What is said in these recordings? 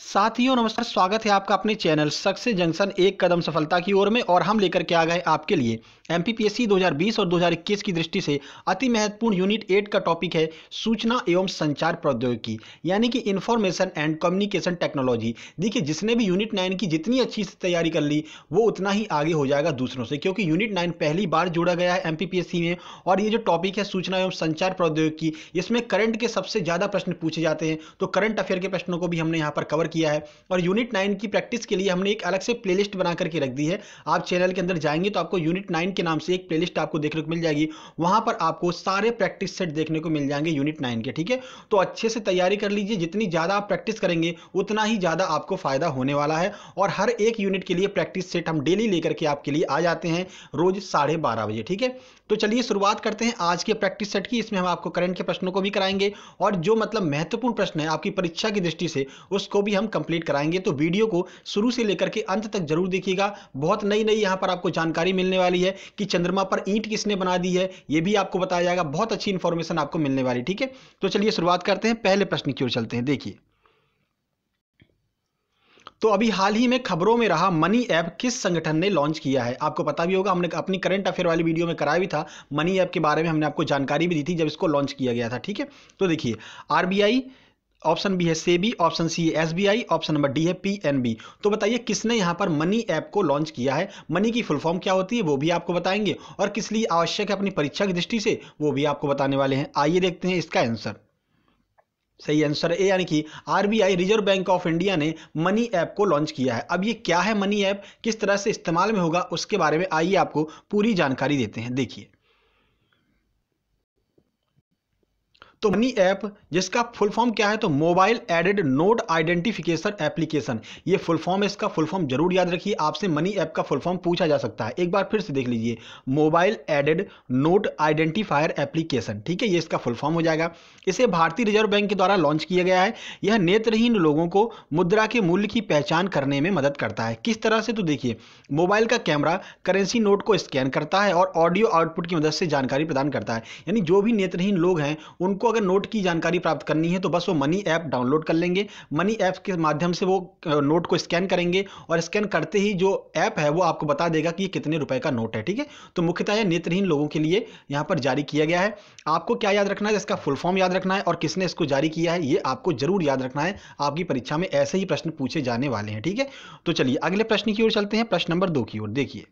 साथियों नमस्कार स्वागत है आपका अपने चैनल सक्सेस जंक्शन एक कदम सफलता की ओर में और हम लेकर के आ गए आपके लिए एम 2020 और 2021 की दृष्टि से अति महत्वपूर्ण यूनिट एट का टॉपिक है सूचना एवं संचार प्रौद्योगिकी यानी कि इन्फॉर्मेशन एंड कम्युनिकेशन टेक्नोलॉजी देखिए जिसने भी यूनिट नाइन की जितनी अच्छी से तैयारी कर ली वो उतना ही आगे हो जाएगा दूसरों से क्योंकि यूनिट नाइन पहली बार जोड़ा गया है एम में और ये जो टॉपिक है सूचना एवं संचार प्रौद्योगिकी इसमें करंट के सबसे ज़्यादा प्रश्न पूछे जाते हैं तो करंट अफेयर के प्रश्नों को भी हमने यहाँ पर कवर कवर किया है और यूनिट नाइन की प्रैक्टिस के लिए हमने एक अलग से प्लेलिस्ट बना करके रख दी है आप चैनल के अंदर जाएंगे तो आपको यूनिट नाइन के नाम से एक प्लेलिस्ट आपको देखने को मिल जाएगी वहां पर आपको सारे प्रैक्टिस सेट देखने को मिल जाएंगे यूनिट नाइन के ठीक है तो अच्छे से तैयारी कर लीजिए जितनी ज़्यादा आप प्रैक्टिस करेंगे उतना ही ज़्यादा आपको फ़ायदा होने वाला है और हर एक यूनिट के लिए प्रैक्टिस सेट हम डेली लेकर के आपके लिए आ जाते हैं रोज़ साढ़े बजे ठीक है तो चलिए शुरुआत करते हैं आज के प्रैक्टिस सेट की इसमें हम आपको करंट के प्रश्नों को भी कराएंगे और जो मतलब महत्वपूर्ण प्रश्न है आपकी परीक्षा की दृष्टि से उसको भी हम कंप्लीट कराएंगे तो वीडियो को शुरू से लेकर के अंत तक जरूर देखिएगा बहुत नई नई यहाँ पर आपको जानकारी मिलने वाली है कि चंद्रमा पर ईंट किसने बना दी है ये भी आपको बताया जाएगा बहुत अच्छी इन्फॉर्मेशन आपको मिलने वाली ठीक है तो चलिए शुरुआत करते हैं पहले प्रश्न की ओर चलते हैं देखिए तो अभी हाल ही में खबरों में रहा मनी ऐप किस संगठन ने लॉन्च किया है आपको पता भी होगा हमने अपनी करंट अफेयर वाली वीडियो में कराया भी था मनी ऐप के बारे में हमने आपको जानकारी भी दी थी जब इसको लॉन्च किया गया था ठीक है तो देखिए आर ऑप्शन बी है सेबी ऑप्शन सी है एसबीआई ऑप्शन नंबर डी है पीएनबी तो बताइए किसने यहाँ पर मनी ऐप को लॉन्च किया है मनी की फुल फॉर्म क्या होती है वो भी आपको बताएंगे और किस लिए आवश्यक है अपनी परीक्षा की दृष्टि से वो भी आपको बताने वाले हैं आइए देखते हैं इसका आंसर सही आंसर ए यानी कि RBI Reserve Bank of India ने मनी ऐप को लॉन्च किया है अब ये क्या है मनी ऐप किस तरह से इस्तेमाल में होगा उसके बारे में आइए आपको पूरी जानकारी देते हैं देखिए तो मनी ऐप जिसका फुल फॉर्म क्या है तो mobile aided note identification application ये फुल फॉर्म है इसका फुल फॉर्म जरूर याद रखिए आपसे मनी ऐप का फुल फॉर्म पूछा जा सकता है एक बार फिर से देख लीजिए mobile aided note identifier application ठीक है ये इसका फुल फॉर्म हो जाएगा इसे भारतीय रिजर्व बैंक के द्वारा लॉन्च किया गया है यह नेत्रहीन लोगों को मुद्रा के मूल्य की पहचान करने में मदद करता है किस तरह से तो देखिए मोबाइल का कैमरा करेंसी नोट को स्कैन करता है और ऑडियो आउटपुट की मदद से जानकारी प्रदान करता है यानी जो भी नेत्रहीन लोग हैं उनको अगर नोट की जानकारी प्राप्त करनी है तो बस वो मनी ऐप डाउनलोड कर लेंगे मनी ऐप के माध्यम से वो नोट को स्कैन करेंगे और स्कैन करते ही जो ऐप है वो आपको बता देगा कि ये कितने रुपए का नोट है ठीक है तो मुख्यतः नेत्रहीन लोगों के लिए यहाँ पर जारी किया गया है आपको क्या याद रखना है इसका फुल फॉर्म याद रखना है और किसने इसको जारी किया है ये आपको जरूर याद रखना है आपकी परीक्षा में ऐसे ही प्रश्न पूछे जाने वाले हैं ठीक है तो चलिए अगले प्रश्न की ओर चलते हैं प्रश्न नंबर दो की ओर देखिए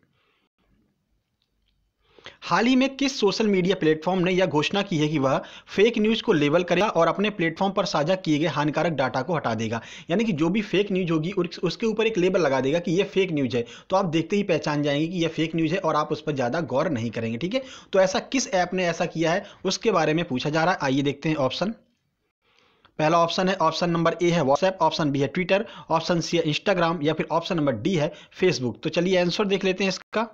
हाल ही में किस सोशल मीडिया प्लेटफॉर्म ने यह घोषणा की है कि वह फेक न्यूज़ को लेबल करेगा और अपने प्लेटफॉर्म पर साझा किए गए हानिकारक डाटा को हटा देगा यानी कि जो भी फेक न्यूज़ होगी उसके ऊपर एक लेबल लगा देगा कि यह फेक न्यूज़ है तो आप देखते ही पहचान जाएंगे कि यह फेक न्यूज़ है और आप उस पर ज़्यादा गौर नहीं करेंगे ठीक है तो ऐसा किस ऐप ने ऐसा किया है उसके बारे में पूछा जा रहा है आइए देखते हैं ऑप्शन पहला ऑप्शन है ऑप्शन नंबर ए है व्हाट्सएप ऑप्शन बी है ट्विटर ऑप्शन सी है इंस्टाग्राम या फिर ऑप्शन नंबर डी है फेसबुक तो चलिए आंसर देख लेते हैं इसका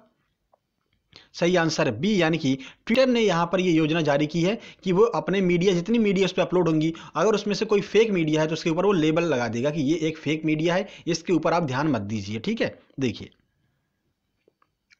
सही आंसर है बी यानी कि ट्विटर ने यहाँ पर ये यह योजना जारी की है कि वो अपने मीडिया जितनी मीडिया उस पर अपलोड होंगी अगर उसमें से कोई फेक मीडिया है तो उसके ऊपर वो लेबल लगा देगा कि ये एक फेक मीडिया है इसके ऊपर आप ध्यान मत दीजिए ठीक है देखिए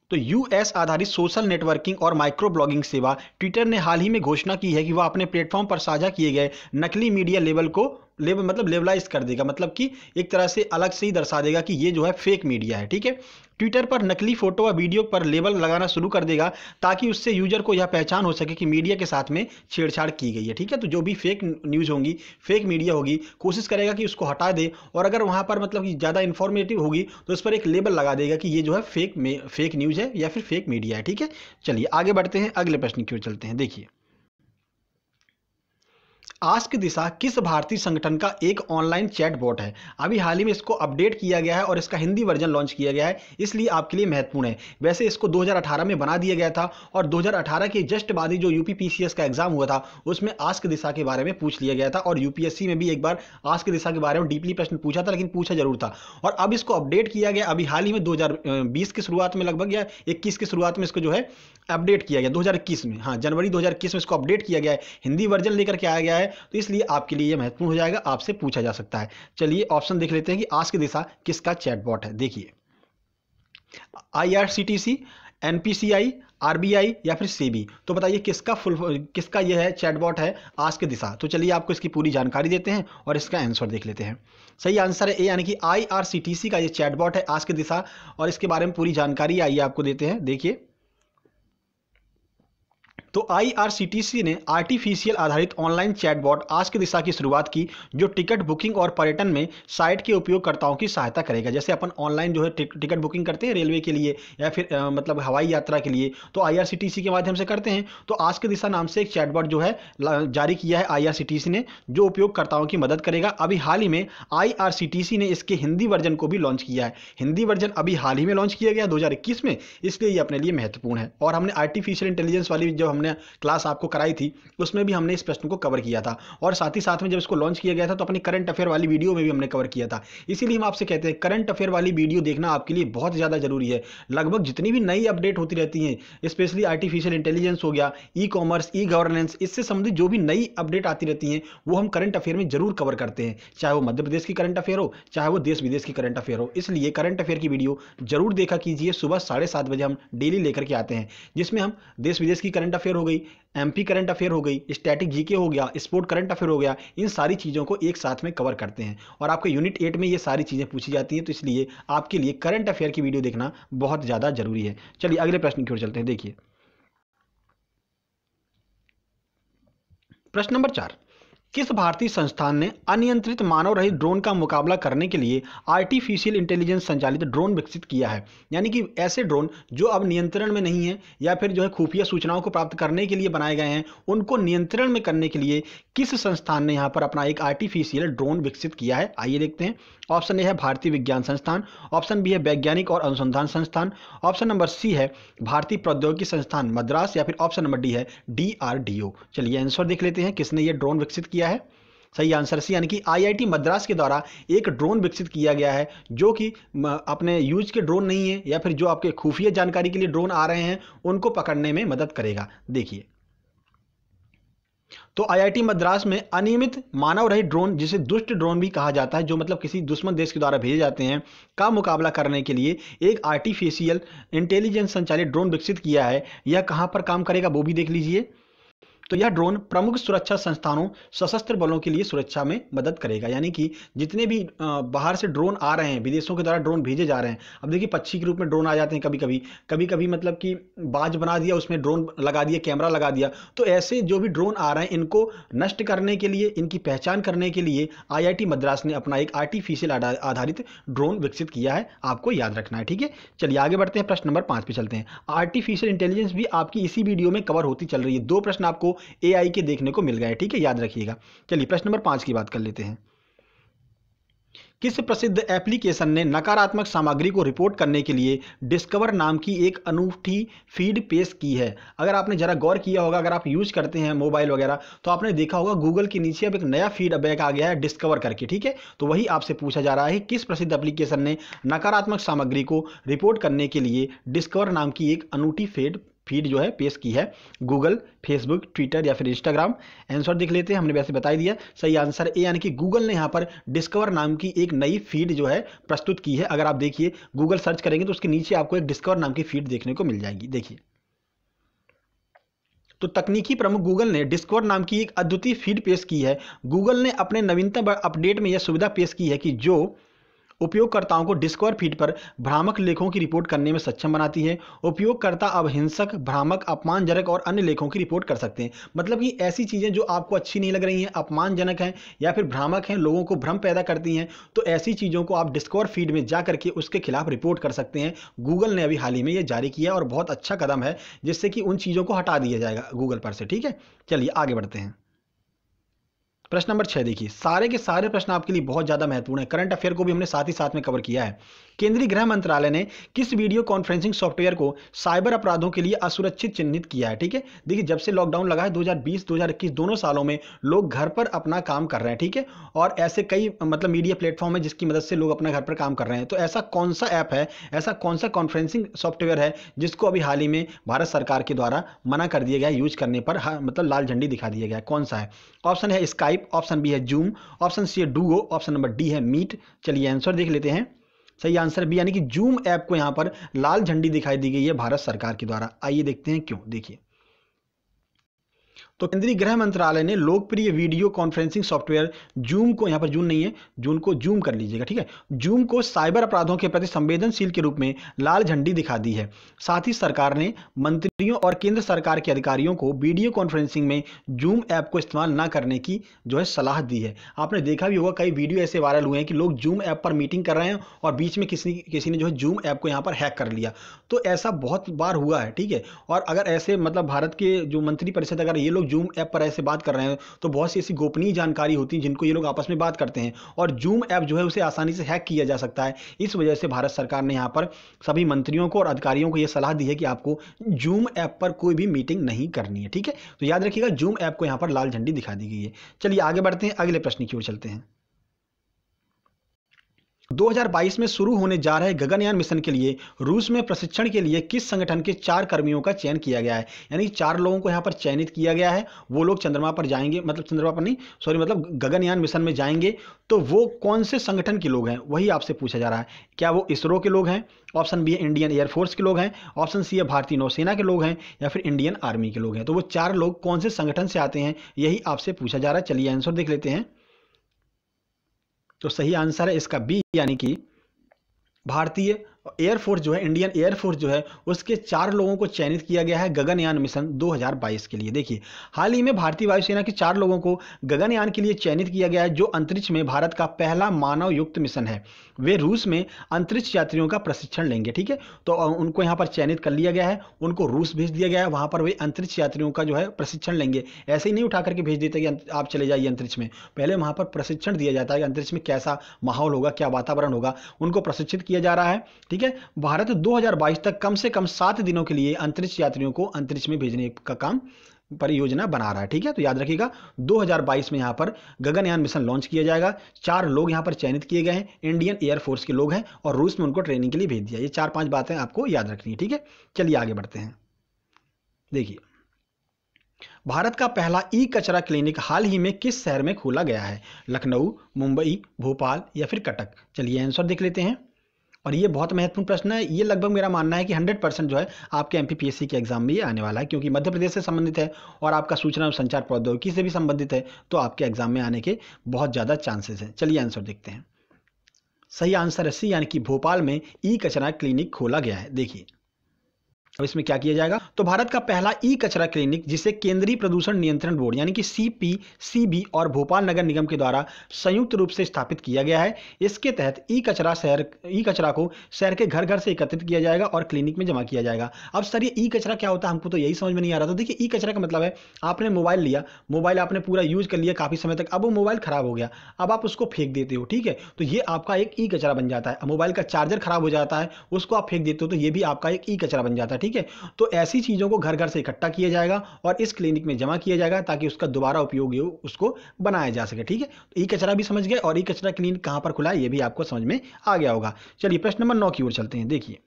तो यूएस आधारित सोशल नेटवर्किंग और माइक्रो ब्लॉगिंग सेवा ट्विटर ने हाल ही में घोषणा की है कि वह अपने प्लेटफॉर्म पर साझा किए गए नकली मीडिया लेबल को लेवल मतलब लेवलाइज कर देगा मतलब कि एक तरह से अलग से ही दर्शा देगा कि ये जो है फेक मीडिया है ठीक है ट्विटर पर नकली फोटो और वीडियो पर लेबल लगाना शुरू कर देगा ताकि उससे यूजर को यह पहचान हो सके कि मीडिया के साथ में छेड़छाड़ की गई है ठीक है तो जो भी फेक न्यूज़ होंगी फेक मीडिया होगी कोशिश करेगा कि उसको हटा दे और अगर वहाँ पर मतलब कि ज़्यादा इन्फॉर्मेटिव होगी तो उस पर एक लेबल लगा देगा कि ये जो है फेक फेक न्यूज़ है या फिर फेक मीडिया है ठीक है चलिए आगे बढ़ते हैं अगले प्रश्न की ओर चलते हैं देखिए आस्क दिशा किस भारतीय संगठन का एक ऑनलाइन चैट बोर्ड है अभी हाल ही में इसको अपडेट किया गया है और इसका हिंदी वर्जन लॉन्च किया गया है इसलिए आपके लिए महत्वपूर्ण है वैसे इसको 2018 में बना दिया गया था और 2018 के जस्ट बाद ही जो यूपीपीसीएस का एग्जाम हुआ था उसमें आस्क दिशा के बारे में पूछ लिया गया था और यूपीएससी में भी एक बार आस्क दिशा के बारे में डीपली प्रश्न पूछा था लेकिन पूछा जरूर था और अब इसको अपडेट किया गया अभी हाल ही में दो की शुरुआत में लगभग या इक्कीस की शुरुआत में इसको जो है अपडेट किया गया दो में हाँ जनवरी दो में इसको अपडेट किया गया है हिंदी वर्जन लेकर के आया गया है तो इसलिए आपके लिए ये महत्वपूर्ण हो जाएगा आपसे पूछा जा सकता है चलिए ऑप्शन देख लेते हैं कि आज की दिशा किसका चैटबॉट है देखिए I R C C N P C I RBI या फिर सेबी तो बताइए किसका फुल किसका यह है चैटबॉट है आज की दिशा तो चलिए आपको इसकी पूरी जानकारी देते हैं और इसका आंसर देख लेते हैं सही आंसर है ए यानी कि आईआरसीटीसी का यह चैटबॉट है आज की दिशा और इसके बारे में पूरी जानकारी आइए आपको देते हैं देखिए तो आईआरसीटीसी ने आर्टिफिशियल आधारित ऑनलाइन चैटबॉट आज की दिशा की शुरुआत की जो टिकट बुकिंग और पर्यटन में साइट के उपयोगकर्ताओं की सहायता करेगा जैसे अपन ऑनलाइन जो है टिकट बुकिंग करते हैं रेलवे के लिए या फिर आ, मतलब हवाई यात्रा के लिए तो आईआरसीटीसी के माध्यम से करते हैं तो आज के दिशा नाम से एक चैटबॉट जो है जारी किया है आई ने जो उपयोगकर्ताओं की मदद करेगा अभी हाल ही में आई ने इसके हिंदी वर्जन को भी लॉन्च किया है हिंदी वर्जन अभी हाल ही में लॉन्च किया गया दो में इसलिए ये अपने लिए महत्वपूर्ण है और हमने आर्टिफिशियल इंटेलिजेंस वाली जो हमने हमने क्लास आपको कराई थी उसमें भी हमने इस प्रश्न को कवर किया था और साथ ही साथ में जब इसको लॉन्च किया गया था तो अपनी करंट अफेयर वाली वीडियो में भी हमने कवर किया था इसीलिए हम आपसे कहते हैं करंट अफेयर वाली वीडियो देखना आपके लिए बहुत ज़्यादा जरूरी है लगभग जितनी भी नई अपडेट होती रहती हैं स्पेशली आर्टिफिशियल इंटेलिजेंस हो गया ई कॉमर्स ई गवर्नेंस इससे संबंधित जो भी नई अपडेट आती रहती हैं वो हम करंट अफेयर में जरूर कवर करते हैं चाहे वो मध्य प्रदेश की करंट अफेयर हो चाहे वो देश विदेश की करंट अफेयर हो इसलिए करंट अफेयर की वीडियो जरूर देखा कीजिए सुबह साढ़े बजे हम डेली लेकर के आते हैं जिसमें हम देश विदेश की करंट अफेयर अफेयर हो गई एमपी करंट अफेयर हो गई स्टैटिक जीके हो गया स्पोर्ट करंट अफेयर हो गया इन सारी चीज़ों को एक साथ में कवर करते हैं और आपके यूनिट एट में ये सारी चीज़ें पूछी जाती हैं तो इसलिए आपके लिए करंट अफेयर की वीडियो देखना बहुत ज़्यादा जरूरी है चलिए अगले प्रश्न की ओर चलते हैं देखिए प्रश्न नंबर चार किस भारतीय संस्थान ने अनियंत्रित मानव रहित ड्रोन का मुकाबला करने के लिए आर्टिफिशियल इंटेलिजेंस संचालित ड्रोन विकसित किया है यानी कि ऐसे ड्रोन जो अब नियंत्रण में नहीं है या फिर जो है खुफिया सूचनाओं को प्राप्त करने के लिए बनाए गए हैं उनको नियंत्रण में करने के लिए किस संस्थान ने यहाँ पर अपना एक आर्टिफिशियल ड्रोन विकसित किया है आइए देखते हैं ऑप्शन ए है भारतीय विज्ञान संस्थान ऑप्शन बी है वैज्ञानिक और अनुसंधान संस्थान ऑप्शन नंबर सी है भारतीय प्रौद्योगिकी संस्थान मद्रास या फिर ऑप्शन नंबर डी है डी चलिए आंसर देख लेते हैं किसने ये ड्रोन विकसित किया किया है सही आंसर सी यानी कि आईआईटी मद्रास के द्वारा एक ड्रोन विकसित किया गया है जो कि अपने यूज के ड्रोन नहीं है या फिर जो आपके खुफिया जानकारी के लिए ड्रोन आ रहे हैं उनको पकड़ने में मदद करेगा देखिए तो आईआईटी मद्रास में अनियमित मानव रहित ड्रोन जिसे दुष्ट ड्रोन भी कहा जाता है जो मतलब किसी दुश्मन देश के द्वारा भेजे जाते हैं का मुकाबला करने के लिए एक आर्टिफिशियल इंटेलिजेंस संचालित ड्रोन विकसित किया है यह कहां पर काम करेगा वो भी देख लीजिए तो यह ड्रोन प्रमुख सुरक्षा संस्थानों सशस्त्र बलों के लिए सुरक्षा में मदद करेगा यानी कि जितने भी बाहर से ड्रोन आ रहे हैं विदेशों के द्वारा ड्रोन भेजे जा रहे हैं अब देखिए पक्षी के रूप में ड्रोन आ जाते हैं कभी कभी कभी कभी मतलब कि बाज बना दिया उसमें ड्रोन लगा दिया कैमरा लगा दिया तो ऐसे जो भी ड्रोन आ रहे हैं इनको नष्ट करने के लिए इनकी पहचान करने के लिए आई मद्रास ने अपना एक आर्टिफिशियल आधारित ड्रोन विकसित किया है आपको याद रखना है ठीक है चलिए आगे बढ़ते हैं प्रश्न नंबर पाँच पे चलते हैं आर्टिफिशियल इंटेलिजेंस भी आपकी इसी वीडियो में कवर होती चल रही है दो प्रश्न आपको ए के देखने को मिल गए ठीक है याद रखिएगा चलिए प्रश्न नंबर पाँच की बात कर लेते हैं किस प्रसिद्ध एप्लीकेशन ने नकारात्मक सामग्री को रिपोर्ट करने के लिए डिस्कवर नाम की एक अनूठी फीड पेश की है अगर आपने जरा गौर किया होगा अगर आप यूज करते हैं मोबाइल वगैरह तो आपने देखा होगा गूगल के नीचे अब एक नया फीड अबैक आ गया है डिस्कवर करके ठीक है तो वही आपसे पूछा जा रहा है किस प्रसिद्ध एप्लीकेशन ने नकारात्मक सामग्री को रिपोर्ट करने के लिए डिस्कवर नाम की एक अनूठी फीड फीड जो है पेश की है गूगल फेसबुक ट्विटर या फिर इंस्टाग्राम आंसर देख लेते हैं हमने वैसे बताई दिया सही आंसर ए यानी कि गूगल ने यहाँ पर डिस्कवर नाम की एक नई फीड जो है प्रस्तुत की है अगर आप देखिए गूगल सर्च करेंगे तो उसके नीचे आपको एक डिस्कवर नाम की फीड देखने को मिल जाएगी देखिए तो तकनीकी प्रमुख गूगल ने डिस्कवर नाम की एक अद्वितीय फीड पेश की है गूगल ने अपने नवीनतम अपडेट में यह सुविधा पेश की है कि जो उपयोगकर्ताओं को डिस्कवर फीड पर भ्रामक लेखों की रिपोर्ट करने में सक्षम बनाती है उपयोगकर्ता अब हिंसक भ्रामक अपमानजनक और अन्य लेखों की रिपोर्ट कर सकते हैं मतलब कि ऐसी चीज़ें जो आपको अच्छी नहीं लग रही हैं अपमानजनक हैं या फिर भ्रामक हैं लोगों को भ्रम पैदा करती हैं तो ऐसी चीज़ों को आप डिस्कवर फीड में जा करके उसके खिलाफ रिपोर्ट कर सकते हैं गूगल ने अभी हाल ही में ये जारी किया और बहुत अच्छा कदम है जिससे कि उन चीज़ों को हटा दिया जाएगा गूगल पर से ठीक है चलिए आगे बढ़ते हैं प्रश्न नंबर छह देखिए सारे के सारे प्रश्न आपके लिए बहुत ज़्यादा महत्वपूर्ण है करंट अफेयर को भी हमने साथ ही साथ में कवर किया है केंद्रीय गृह मंत्रालय ने किस वीडियो कॉन्फ्रेंसिंग सॉफ्टवेयर को साइबर अपराधों के लिए असुरक्षित चिन्हित किया है ठीक है देखिए जब से लॉकडाउन लगा है 2020 2021 दोनों सालों में लोग घर पर अपना काम कर रहे हैं ठीक है और ऐसे कई मतलब मीडिया प्लेटफॉर्म है जिसकी मदद से लोग अपना घर पर काम कर रहे हैं तो ऐसा कौन सा ऐप है ऐसा कौन सा कॉन्फ्रेंसिंग सॉफ्टवेयर है जिसको अभी हाल ही में भारत सरकार के द्वारा मना कर दिया गया यूज करने पर हाँ, मतलब लाल झंडी दिखा दिया गया कौन सा है ऑप्शन है स्काइप ऑप्शन बी है जूम ऑप्शन सी है डूगो ऑप्शन नंबर डी है मीट चलिए आंसर देख लेते हैं सही आंसर बी यानी कि जूम ऐप को यहाँ पर लाल झंडी दिखाई दी गई है भारत सरकार के द्वारा आइए देखते हैं क्यों देखिए तो केंद्रीय गृह मंत्रालय ने लोकप्रिय वीडियो कॉन्फ्रेंसिंग सॉफ्टवेयर जूम को यहाँ पर जून नहीं है जून को जूम कर लीजिएगा ठीक है जूम को साइबर अपराधों के प्रति संवेदनशील के रूप में लाल झंडी दिखा दी है साथ ही सरकार ने मंत्रियों और केंद्र सरकार के अधिकारियों को वीडियो कॉन्फ्रेंसिंग में जूम ऐप को इस्तेमाल ना करने की जो है सलाह दी है आपने देखा भी होगा कई वीडियो ऐसे वायरल हुए हैं कि लोग जूम ऐप पर मीटिंग कर रहे हैं और बीच में किसी किसी ने जो है जूम ऐप को यहाँ पर हैक कर लिया तो ऐसा बहुत बार हुआ है ठीक है और अगर ऐसे मतलब भारत के जो मंत्रिपरिषद अगर ये लोग जूम ऐप पर ऐसे बात कर रहे हैं तो बहुत सी ऐसी गोपनीय जानकारी होती है जिनको ये लोग आपस में बात करते हैं और जूम ऐप जो है उसे आसानी से हैक किया जा सकता है इस वजह से भारत सरकार ने यहाँ पर सभी मंत्रियों को और अधिकारियों को यह सलाह दी है कि आपको जूम ऐप पर कोई भी मीटिंग नहीं करनी है ठीक है तो याद रखिएगा जूम ऐप को यहाँ पर लाल झंडी दिखा दी गई है चलिए आगे बढ़ते हैं अगले प्रश्न की ओर चलते हैं 2022 में शुरू होने जा रहे गगनयान मिशन के लिए रूस में प्रशिक्षण के लिए किस संगठन के चार कर्मियों का चयन किया गया है यानी चार लोगों को यहाँ पर चयनित किया गया है वो लोग चंद्रमा पर जाएंगे मतलब चंद्रमा पर नहीं सॉरी मतलब गगनयान मिशन में जाएंगे तो वो कौन से संगठन के लोग हैं वही आपसे पूछा जा रहा है क्या वो इसरो के लोग हैं ऑप्शन बी है इंडियन एयरफोर्स के लोग हैं ऑप्शन सी है भारतीय नौसेना के लोग हैं या फिर इंडियन आर्मी के लोग हैं तो वो चार लोग कौन से संगठन से आते हैं यही आपसे पूछा जा रहा है चलिए आंसर देख लेते हैं तो सही आंसर है इसका बी यानी कि भारतीय एयरफोर्स जो है इंडियन एयरफोर्स जो है उसके चार लोगों को चयनित किया गया है गगनयान मिशन 2022 के लिए देखिए हाल ही में भारतीय वायुसेना के चार लोगों को गगनयान के लिए चयनित किया गया है जो अंतरिक्ष में भारत का पहला मानव युक्त मिशन है वे रूस में अंतरिक्ष यात्रियों का प्रशिक्षण लेंगे ठीक है तो उनको यहाँ पर चयनित कर लिया गया है उनको रूस भेज दिया गया है वहाँ पर वे अंतरिक्ष यात्रियों का जो है प्रशिक्षण लेंगे ऐसे ही नहीं उठा करके भेज देते कि अं, आप चले जाइए अंतरिक्ष में पहले वहाँ पर प्रशिक्षण दिया जाता है कि अंतरिक्ष में कैसा माहौल होगा क्या वातावरण होगा उनको प्रशिक्षित किया जा रहा है ठीक है भारत 2022 तक कम से कम सात दिनों के लिए अंतरिक्ष यात्रियों को अंतरिक्ष में भेजने का काम परियोजना बना रहा है ठीक है तो याद रखिएगा 2022 में यहां पर गगनयान मिशन लॉन्च किया जाएगा चार लोग यहां पर चयनित किए गए हैं इंडियन एयरफोर्स के लोग हैं और रूस में उनको ट्रेनिंग के लिए भेज दिया ये चार पांच बातें आपको याद रखनी है ठीक है चलिए आगे बढ़ते हैं देखिए भारत का पहला ई कचरा क्लिनिक हाल ही में किस शहर में खोला गया है लखनऊ मुंबई भोपाल या फिर कटक चलिए आंसर देख लेते हैं और ये बहुत महत्वपूर्ण प्रश्न है ये लगभग मेरा मानना है कि हंड्रेड परसेंट जो है आपके एम के एग्जाम में ये आने वाला है क्योंकि मध्य प्रदेश से संबंधित है और आपका सूचना और संचार प्रौद्योगिकी से भी संबंधित है तो आपके एग्जाम में आने के बहुत ज़्यादा चांसेस हैं चलिए आंसर देखते हैं सही आंसर है सी यानी कि भोपाल में ई कचरा क्लिनिक खोला गया है देखिए अब इसमें क्या किया जाएगा तो भारत का पहला ई कचरा क्लिनिक जिसे केंद्रीय प्रदूषण नियंत्रण बोर्ड यानी कि सीपीसीबी और भोपाल नगर निगम के द्वारा संयुक्त रूप से स्थापित किया गया है इसके तहत ई कचरा शहर ई कचरा को शहर के घर घर से एकत्रित किया जाएगा और क्लिनिक में जमा किया जाएगा अब सर ये ई कचरा क्या होता है हमको तो यही समझ में नहीं आ रहा था देखिए ई कचरा का मतलब है आपने मोबाइल लिया मोबाइल आपने पूरा यूज कर लिया काफ़ी समय तक अब वो मोबाइल खराब हो गया अब आप उसको फेंक देते हो ठीक है तो ये आपका एक ई कचरा बन जाता है मोबाइल का चार्जर खराब हो जाता है उसको आप फेंक देते हो तो ये भी आपका एक ई कचरा बन जाता है ठीक है तो ऐसी चीज़ों को घर घर से इकट्ठा किया जाएगा और इस क्लिनिक में जमा किया जाएगा ताकि उसका दोबारा उपयोग उसको बनाया जा सके ठीक है तो ई कचरा भी समझ गए और ई कचरा क्लिनिक कहाँ पर खुला है ये भी आपको समझ में आ गया होगा चलिए प्रश्न नंबर नौ की ओर चलते हैं देखिए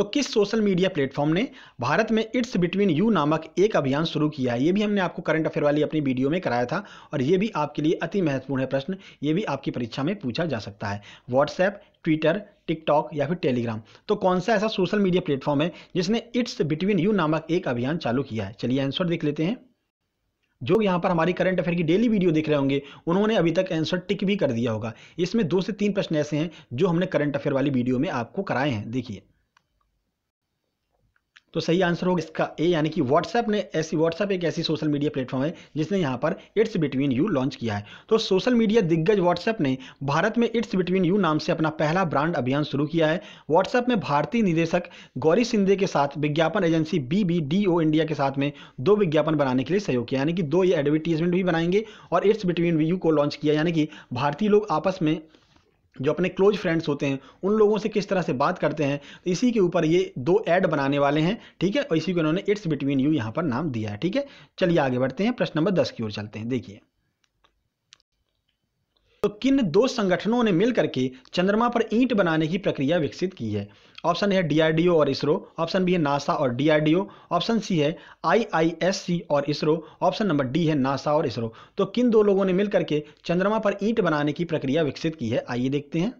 तो किस सोशल मीडिया प्लेटफॉर्म ने भारत में इट्स बिटवीन यू नामक एक अभियान शुरू किया है ये भी हमने आपको करंट अफेयर वाली अपनी वीडियो में कराया था और ये भी आपके लिए अति महत्वपूर्ण है प्रश्न ये भी आपकी परीक्षा में पूछा जा सकता है व्हाट्सएप ट्विटर टिकटॉक या फिर टेलीग्राम तो कौन सा ऐसा सोशल मीडिया प्लेटफॉर्म है जिसने इट्स बिटवीन यू नामक एक अभियान चालू किया है चलिए आंसर देख लेते हैं जो यहाँ पर हमारी करंट अफेयर की डेली वीडियो देख रहे होंगे उन्होंने अभी तक आंसर टिक भी कर दिया होगा इसमें दो से तीन प्रश्न ऐसे हैं जो हमने करंट अफेयर वाली वीडियो में आपको कराए हैं देखिए तो सही आंसर होगा इसका ए यानी कि व्हाट्सएप ने ऐसी व्हाट्सएप एक ऐसी सोशल मीडिया प्लेटफॉर्म है जिसने यहाँ पर इट्स बिटवीन यू लॉन्च किया है तो सोशल मीडिया दिग्गज व्हाट्सएप ने भारत में इट्स बिटवीन यू नाम से अपना पहला ब्रांड अभियान शुरू किया है व्हाट्सएप में भारतीय निदेशक गौरी सिंधे के साथ विज्ञापन agency B B D O India के साथ में दो विज्ञापन बनाने के लिए सहयोग किया यानी कि दो ये एडवर्टीजमेंट भी बनाएंगे और इट्स बिटवीन यू को लॉन्च किया यानी कि भारतीय लोग आपस में जो अपने क्लोज फ्रेंड्स होते हैं उन लोगों से किस तरह से बात करते हैं तो इसी के ऊपर ये दो ऐड बनाने वाले हैं ठीक है और इसी को इन्होंने इट्स बिटवीन यू यहाँ पर नाम दिया है ठीक है चलिए आगे बढ़ते हैं प्रश्न नंबर दस की ओर चलते हैं देखिए तो किन दो संगठनों ने मिलकर के चंद्रमा पर ईंट बनाने की प्रक्रिया विकसित की है ऑप्शन है डीआरडीओ और इसरो ऑप्शन बी है नासा और डीआरडीओ ऑप्शन सी है आईआईएससी और इसरो ऑप्शन नंबर डी है नासा और इसरो तो किन दो लोगों ने मिलकर के चंद्रमा पर ईंट बनाने की प्रक्रिया विकसित की है आइए देखते हैं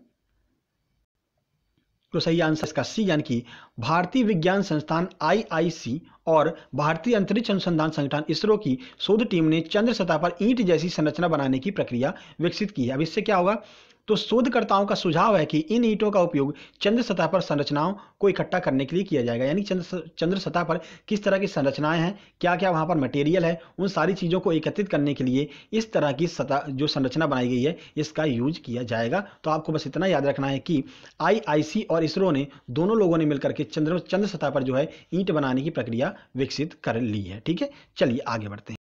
तो सही आंसर इसका सी यानी कि भारतीय विज्ञान संस्थान आईआईसी और भारतीय अंतरिक्ष अनुसंधान संगठन इसरो की शोध टीम ने चंद्र सतह पर ईंट जैसी संरचना बनाने की प्रक्रिया विकसित की है अब इससे क्या होगा तो शोधकर्ताओं का सुझाव है कि इन ईंटों का उपयोग चंद्र सतह पर संरचनाओं को इकट्ठा करने के लिए किया जाएगा यानी चंद्र चंद्र सतह पर किस तरह की संरचनाएं हैं क्या क्या वहां पर मटेरियल है उन सारी चीज़ों को एकत्रित करने के लिए इस तरह की सतह जो संरचना बनाई गई है इसका यूज किया जाएगा तो आपको बस इतना याद रखना है कि आई और इसरो ने दोनों लोगों ने मिलकर के चंद्र चंद्र सतह पर जो है ईंट बनाने की प्रक्रिया विकसित कर ली है ठीक है चलिए आगे बढ़ते हैं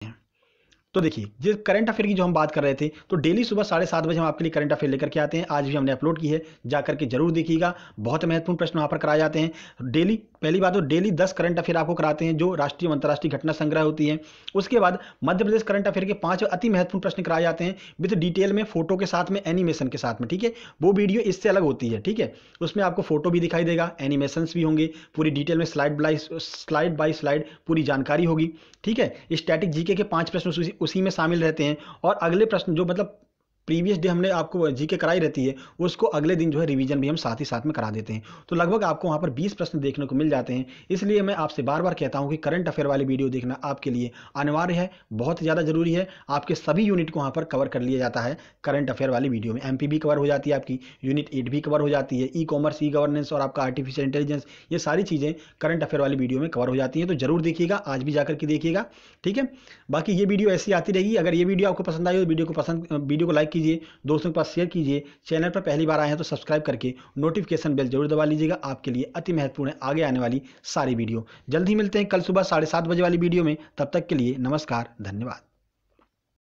तो देखिए जिस करंट अफेयर की जो हम बात कर रहे थे तो डेली सुबह साढ़े सात बजे हम आपके लिए करंट अफेयर लेकर के आते हैं आज भी हमने अपलोड की है जाकर के जरूर देखिएगा बहुत महत्वपूर्ण प्रश्न वहाँ पर कराए जाते हैं डेली पहली बात तो डेली दस करंट अफेयर आपको कराते हैं जो राष्ट्रीय अंतर्राष्ट्रीय घटना संग्रह होती है उसके बाद मध्य प्रदेश करंट अफेयर के पांच अति महत्वपूर्ण प्रश्न कराए जाते हैं विथ डिटेल में फोटो के साथ में एनिमेशन के साथ में ठीक है वो वीडियो इससे अलग होती है ठीक है उसमें आपको फोटो भी दिखाई देगा एनिमेशन भी होंगे पूरी डिटेल में slide by slide by slide पूरी जानकारी होगी ठीक है स्टैटिक जीके के पांच प्रश्न उसी में शामिल रहते हैं और अगले प्रश्न जो मतलब प्रीवियस डे हमने आपको जी के कराई रहती है उसको अगले दिन जो है रिवीजन भी हम साथ ही साथ में करा देते हैं तो लगभग आपको वहाँ पर 20 प्रश्न देखने को मिल जाते हैं इसलिए मैं आपसे बार बार कहता हूँ कि करंट अफेयर वाली वीडियो देखना आपके लिए अनिवार्य है बहुत ज़्यादा जरूरी है आपके सभी यूनिट को वहाँ पर कवर कर लिया जाता है करंट अफेयर वाली वीडियो में एम भी कवर हो जाती है आपकी यूनिट एट भी कवर हो जाती है ई कॉमर्स ई गवर्नेंस और आपका आर्टिफिशियल इंटेलिजेंस ये सारी चीज़ें करंट अफेयर वाली वीडियो में कवर हो जाती हैं तो जरूर देखिएगा आज भी जाकर के देखिएगा ठीक है बाकी ये वीडियो ऐसी आती रहेगी अगर ये वीडियो आपको पसंद आई हो वीडियो को पसंद वीडियो को लाइक कीजिए दोस्तों के पास शेयर कीजिए चैनल पर पहली बार आए हैं तो सब्सक्राइब करके नोटिफिकेशन बेल जरूर दबा लीजिएगा आपके लिए अति महत्वपूर्ण है आगे आने वाली सारी वीडियो जल्द ही मिलते हैं कल सुबह साढ़े सात बजे वाली वीडियो में तब तक के लिए नमस्कार धन्यवाद